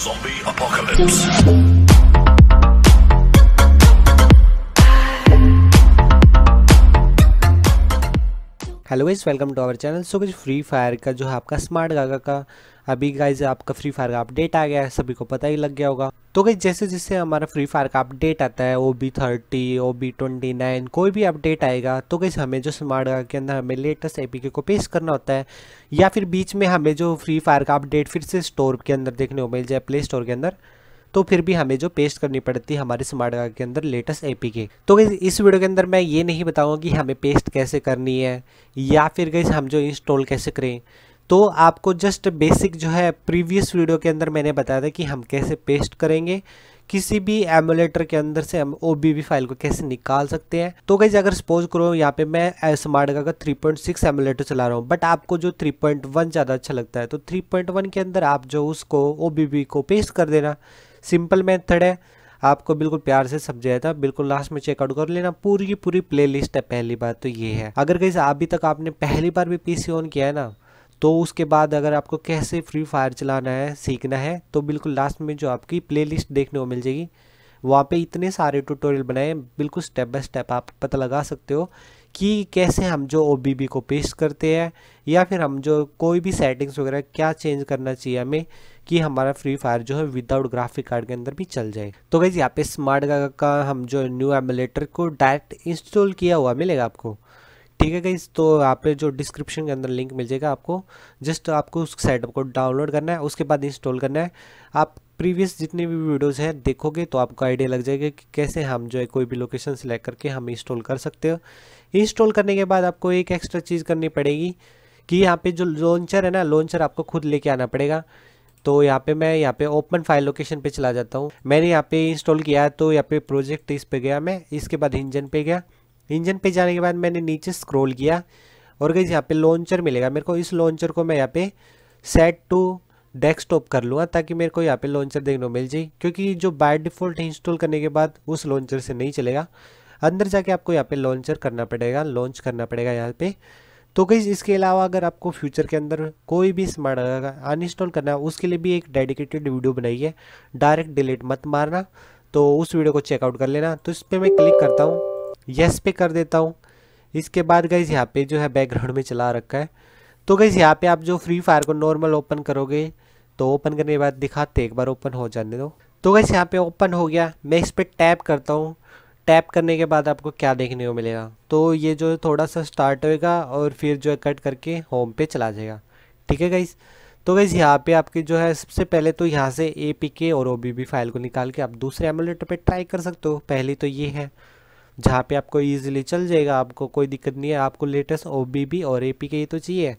Zombie Apocalypse. Hello guys welcome to our channel so कुछ Free Fire का जो है आपका स्मार्ट गागा का अभी गाइज आपका फ्री फायर का अपडेट आ गया है सभी को पता ही लग गया होगा तो गई जैसे जैसे हमारा फ्री फायर का अपडेट आता है O B thirty O B twenty nine कोई भी अपडेट आएगा तो गई हमें जो स्मार्ट के अंदर हमें लेटेस्ट एपीके को पेश करना होता है या फिर बीच में हमें जो फ्री फायर का अपडेट फिर से स्टोर के अंदर देखने को मिल जाए प्ले स्टोर के अंदर तो फिर भी हमें जो पेस्ट करनी पड़ती है हमारे स्मार्ट कार्ड के अंदर लेटेस्ट एपी के तो गई इस वीडियो के अंदर मैं ये नहीं बताऊंगा कि हमें पेस्ट कैसे करनी है या फिर गई हम जो इंस्टॉल कैसे करें तो आपको जस्ट बेसिक जो है प्रीवियस वीडियो के अंदर मैंने बताया था कि हम कैसे पेस्ट करेंगे किसी भी एमुलेटर के अंदर से हम ओ फाइल को कैसे निकाल सकते हैं तो कैसे अगर सपोज करो यहाँ पे मैं स्मार्ट का 3.6 एमुलेटर चला रहा हूँ बट आपको जो 3.1 ज़्यादा अच्छा लगता है तो 3.1 के अंदर आप जो उसको ओ को पेस्ट कर देना सिंपल मेथड है आपको बिल्कुल प्यार से समझाया था बिल्कुल लास्ट में चेकआउट कर लेना पूरी की पूरी प्लेलिस्ट है पहली बार तो ये है अगर कहीं अभी तक आपने पहली बार भी पीसी ऑन किया है ना तो उसके बाद अगर आपको कैसे फ्री फायर चलाना है सीखना है तो बिल्कुल लास्ट में जो आपकी प्लेलिस्ट देखने को मिल जाएगी वहाँ पे इतने सारे ट्यूटोरियल बनाए बिल्कुल स्टेप बाय स्टेप आप पता लगा सकते हो कि कैसे हम जो ओ को पेश करते हैं या फिर हम जो कोई भी सेटिंग्स वगैरह क्या चेंज करना चाहिए हमें कि हमारा फ्री फायर जो है विदाउट ग्राफिक कार्ड के अंदर भी चल जाए तो वैसे यहाँ पे स्मार्ट का हम जो न्यू एमुलेटर को डायरेक्ट इंस्टॉल किया हुआ मिलेगा आपको ठीक है गाइज तो यहाँ पे जो डिस्क्रिप्शन के अंदर लिंक मिल जाएगा आपको जस्ट आपको उस सेटअप को डाउनलोड करना है उसके बाद इंस्टॉल करना है आप प्रीवियस जितने भी वीडियोस हैं देखोगे तो आपको आइडिया लग जाएगा कि कैसे हम जो है कोई भी लोकेशन सेलेक्ट करके हम इंस्टॉल कर सकते हो इंस्टॉल करने के बाद आपको एक एक्स्ट्रा चीज़ करनी पड़ेगी कि यहाँ पे जो लॉन्चर है ना लॉन्चर आपको खुद लेके आना पड़ेगा तो यहाँ पे मैं यहाँ पे ओपन फाइल लोकेशन पे चला जाता हूँ मैंने यहाँ पे इंस्टॉल किया है तो यहाँ पे प्रोजेक्ट इस पे गया मैं इसके बाद इंजन पे गया इंजन पे जाने के बाद मैंने नीचे स्क्रॉल किया और गई यहाँ पे लॉन्चर मिलेगा मेरे को इस लॉन्चर को मैं यहाँ पे सेट टू डेस्कटॉप कर लूँगा ताकि मेरे को यहाँ पे लॉन्चर देखने को मिल जाए क्योंकि जो बाय डिफ़ॉल्ट इंस्टॉल करने के बाद उस लॉन्चर से नहीं चलेगा अंदर जाके आपको यहाँ पे लॉन्चर करना पड़ेगा लॉन्च करना पड़ेगा यहाँ पे तो गई इसके अलावा अगर आपको फ्यूचर के अंदर कोई भी स्मार्ट अनइंस्टॉल करना है उसके लिए भी एक डेडिकेटेड वीडियो बनाई है डायरेक्ट डिलीट मत मारना तो उस वीडियो को चेकआउट कर लेना तो इस पर मैं क्लिक करता हूँ यस पे कर देता हूँ इसके बाद गई यहाँ पे जो है बैकग्राउंड में चला रखा है तो गई यहाँ पे आप जो फ्री फायर को नॉर्मल ओपन करोगे तो ओपन करने के बाद दिखाते एक बार ओपन हो जाने दो तो गई यहाँ पे ओपन हो गया मैं इस पर टैप करता हूँ टैप करने के बाद आपको क्या देखने को मिलेगा तो ये जो है थोड़ा सा स्टार्ट होएगा और फिर जो है कट करके होम पे चला जाएगा ठीक है गाइज़ तो गैस यहाँ पे आपकी जो है सबसे पहले तो यहाँ से ए पी के और ओ बी बी फाइल को निकाल के आप दूसरे एमुलेटर पे ट्राई कर सकते हो पहली तो ये है जहाँ पे आपको ईजिली चल जाएगा आपको कोई दिक्कत नहीं है आपको लेटेस्ट ओ बी और ए पी के ही तो चाहिए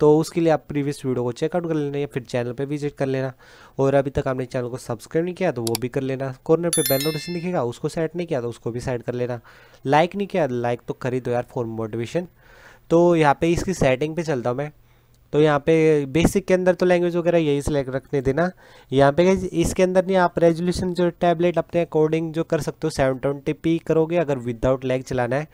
तो उसके लिए आप प्रीवियस वीडियो को चेकआउट कर लेना या फिर चैनल पे विजिट कर लेना और अभी तक आपने चैनल को सब्सक्राइब नहीं किया तो वो भी कर लेना कॉर्नर पे बेल नोटिफिकेशन दिखेगा उसको सेट नहीं किया तो उसको भी सेट कर लेना लाइक नहीं किया लाइक तो खरीदो यार फॉर मोटिवेशन तो यहाँ पे इसकी सेटिंग पे चलता हूँ मैं तो यहाँ पे बेसिक के अंदर तो लैंग्वेज वगैरह यही सिलेक्ट रखने देना यहाँ पे इसके अंदर नहीं आप रेजोल्यूशन जो टैबलेट अपने अकॉर्डिंग जो कर सकते हो सेवन ट्वेंटी पी करोगे अगर विदाउट लैग चलाना है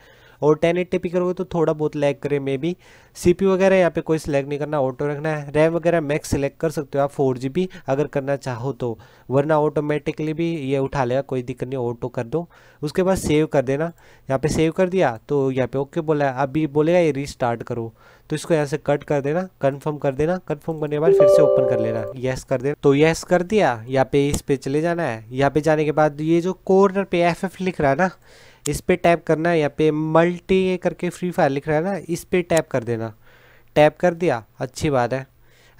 और टेन एट्टी पी करोगे तो थोड़ा बहुत लैग करे मे बी सी वगैरह यहाँ पे कोई सिलेक्ट नहीं करना ऑटो रखना है रैम वगैरह मैक्स सिलेक्ट कर सकते हो आप फोर जी अगर करना चाहो तो वरना ऑटोमेटिकली भी ये उठा लेगा कोई दिक्कत नहीं ऑटो कर दो उसके बाद सेव कर देना यहाँ पे सेव कर दिया तो यहाँ पे ओके बोला अभी बोलेगा ये रिस्टार्ट करो तो इसको यहाँ से कट कर देना कन्फर्म कर देना कन्फर्म करने के बाद फिर से ओपन कर लेना यस कर देना तो यस कर दिया यहाँ पे इस पे चले जाना है यहाँ पे जाने के बाद ये जो कॉर्नर पे एफ एफ लिख रहा है ना इस पर टैप करना है यहाँ पे मल्टी करके फ्री फायर लिख रहा है ना इस पर टैप कर देना टैप कर दिया अच्छी बात है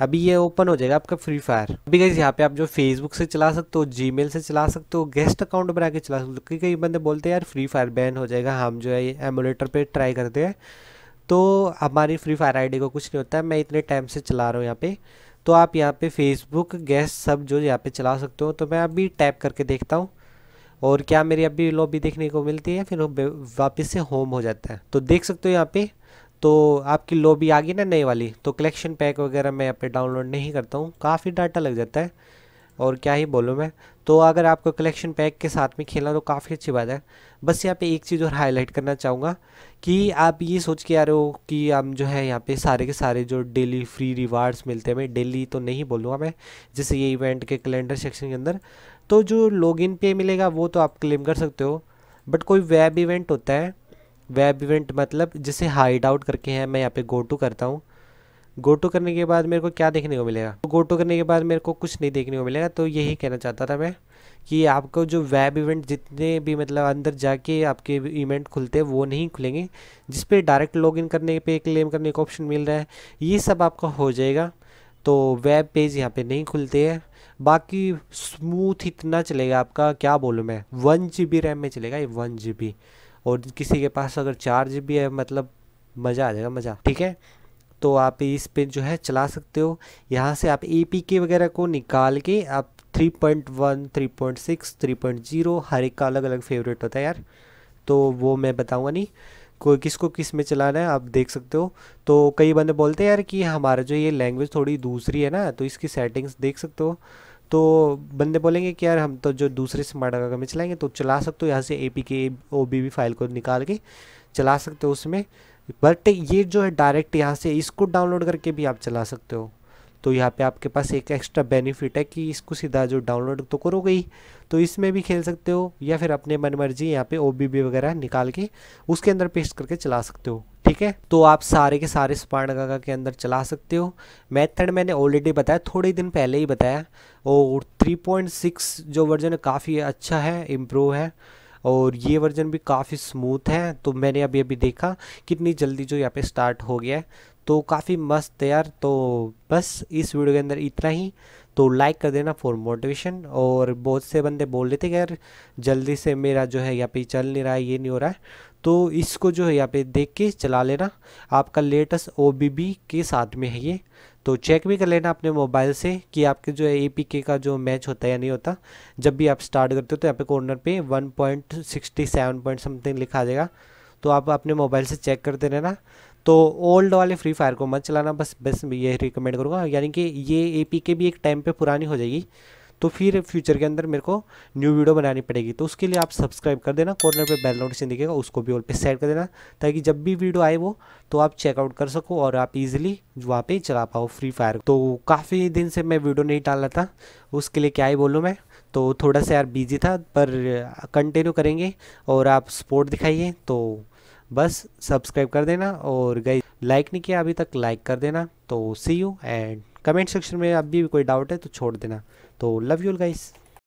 अभी ये ओपन हो जाएगा आपका फ्री फायर अभी गई यहाँ पे आप जो फेसबुक से चला सकते हो जीमेल से चला सकते हो गेस्ट अकाउंट बना के चला सकते हो क्योंकि कई बंदे बोलते हैं यार फ्री फायर बैन हो जाएगा हम जो है ये एमुलेटर पे ट्राई करते हैं तो हमारी फ्री फायर आईडी को कुछ नहीं होता है मैं इतने टाइम से चला रहा हूँ यहाँ पे तो आप यहाँ पे फेसबुक गैस सब जो यहाँ पे चला सकते हो तो मैं अभी टैप करके देखता हूँ और क्या मेरी अभी लॉबी देखने को मिलती है फिर वापस से होम हो जाता है तो देख सकते हो यहाँ पे तो आपकी लॉबी आ गई ना नई वाली तो कलेक्शन पैक वगैरह मैं यहाँ पे डाउनलोड नहीं करता हूँ काफ़ी डाटा लग जाता है और क्या ही बोलूँ मैं तो अगर आपको कलेक्शन पैक के साथ में खेलना तो काफ़ी अच्छी बात है बस यहाँ पे एक चीज़ और हाईलाइट करना चाहूँगा कि आप ये सोच के आ रहे हो कि हम जो है यहाँ पे सारे के सारे जो डेली फ्री रिवार्ड्स मिलते हैं मैं डेली तो नहीं बोलूँगा मैं जैसे ये इवेंट के कैलेंडर सेक्शन के अंदर तो जो लॉगिन पे मिलेगा वो तो आप क्लेम कर सकते हो बट कोई वेब इवेंट होता है वेब इवेंट मतलब जिसे हाइड आउट करके हैं मैं यहाँ पे गो टू करता हूँ गो टू करने के बाद मेरे को क्या देखने को मिलेगा गो टू करने के बाद मेरे को कुछ नहीं देखने को मिलेगा तो यही कहना चाहता था मैं कि आपको जो वेब इवेंट जितने भी मतलब अंदर जाके आपके इवेंट खुलते हैं वो नहीं खुलेंगे जिस पे डायरेक्ट लॉगिन करने पे क्लेम करने का ऑप्शन मिल रहा है ये सब आपका हो जाएगा तो वेब पेज यहाँ पे नहीं खुलते हैं बाकी स्मूथ इतना चलेगा आपका क्या बोलूँ मैं वन जी बी रैम में चलेगा ये वन जी बी और किसी के पास अगर चार जी बी है मतलब मज़ा आ जाएगा मज़ा ठीक है तो आप इस पे जो है चला सकते हो यहाँ से आप ए पी के वगैरह को निकाल के आप three point one three point six three point zero हर एक का अलग अलग फेवरेट होता है यार तो वो मैं बताऊँगा नहीं कोई किसको किस में चलाना है आप देख सकते हो तो कई बंदे बोलते हैं यार कि हमारा जो ये लैंग्वेज थोड़ी दूसरी है ना तो इसकी सेटिंग्स देख सकते हो तो बंदे बोलेंगे कि यार हम तो जो दूसरे स्मार्ट अगर में चलाएंगे तो चला सकते हो यहाँ से ए पी के ओ बी वी फाइल को निकाल के चला सकते हो उसमें बट ये जो है डायरेक्ट यहाँ से इसको डाउनलोड करके भी आप चला सकते हो तो यहाँ पे आपके पास एक एक्स्ट्रा बेनिफिट है कि इसको सीधा जो डाउनलोड तो करोगे ही तो इसमें भी खेल सकते हो या फिर अपने मन मर्जी यहाँ पे ओ वगैरह निकाल के उसके अंदर पेस्ट करके चला सकते हो ठीक है तो आप सारे के सारे स्पार्ट गागा के अंदर चला सकते हो मेथड मैंने ऑलरेडी बताया थोड़े दिन पहले ही बताया और 3.6 जो वर्जन है काफ़ी अच्छा है इम्प्रूव है और ये वर्जन भी काफ़ी स्मूथ है तो मैंने अभी अभी देखा कितनी जल्दी जो यहाँ पे स्टार्ट हो गया है तो काफ़ी मस्त है यार तो बस इस वीडियो के अंदर इतना ही तो लाइक कर देना फॉर मोटिवेशन और बहुत से बंदे बोल रहे थे कि यार जल्दी से मेरा जो है यहाँ पे चल नहीं रहा है ये नहीं हो रहा है तो इसको जो है यहाँ पे देख के चला लेना आपका लेटेस्ट ओ के साथ में है ये तो चेक भी कर लेना अपने मोबाइल से कि आपके जो है ए का जो मैच होता है या नहीं होता जब भी आप स्टार्ट करते हो तो यहाँ पे कॉर्नर पे वन पॉइंट समथिंग लिखा देगा जाएगा तो आप अपने मोबाइल से चेक करते रहना तो ओल्ड वाले फ्री फायर को मत चलाना बस बस ये रिकमेंड करूँगा यानी कि ये ए पी के भी एक टाइम पे पुरानी हो जाएगी तो फिर फ्यूचर के अंदर मेरे को न्यू वीडियो बनानी पड़ेगी तो उसके लिए आप सब्सक्राइब कर देना कॉर्नर पे बेल नोटिफिकेशन दिखेगा उसको भी ऑल पे सेट कर देना ताकि जब भी वीडियो आए वो तो आप चेकआउट कर सको और आप इजीली वहाँ पे चला पाओ फ्री फायर तो काफ़ी दिन से मैं वीडियो नहीं डाल रहा था उसके लिए क्या ही बोलूँ मैं तो थोड़ा सा यार बिजी था पर कंटिन्यू करेंगे और आप सपोर्ट दिखाइए तो बस सब्सक्राइब कर देना और गई लाइक नहीं किया अभी तक लाइक कर देना तो see you and comment section में अभी भी कोई डाउट है तो छोड़ देना तो लव यू गाइस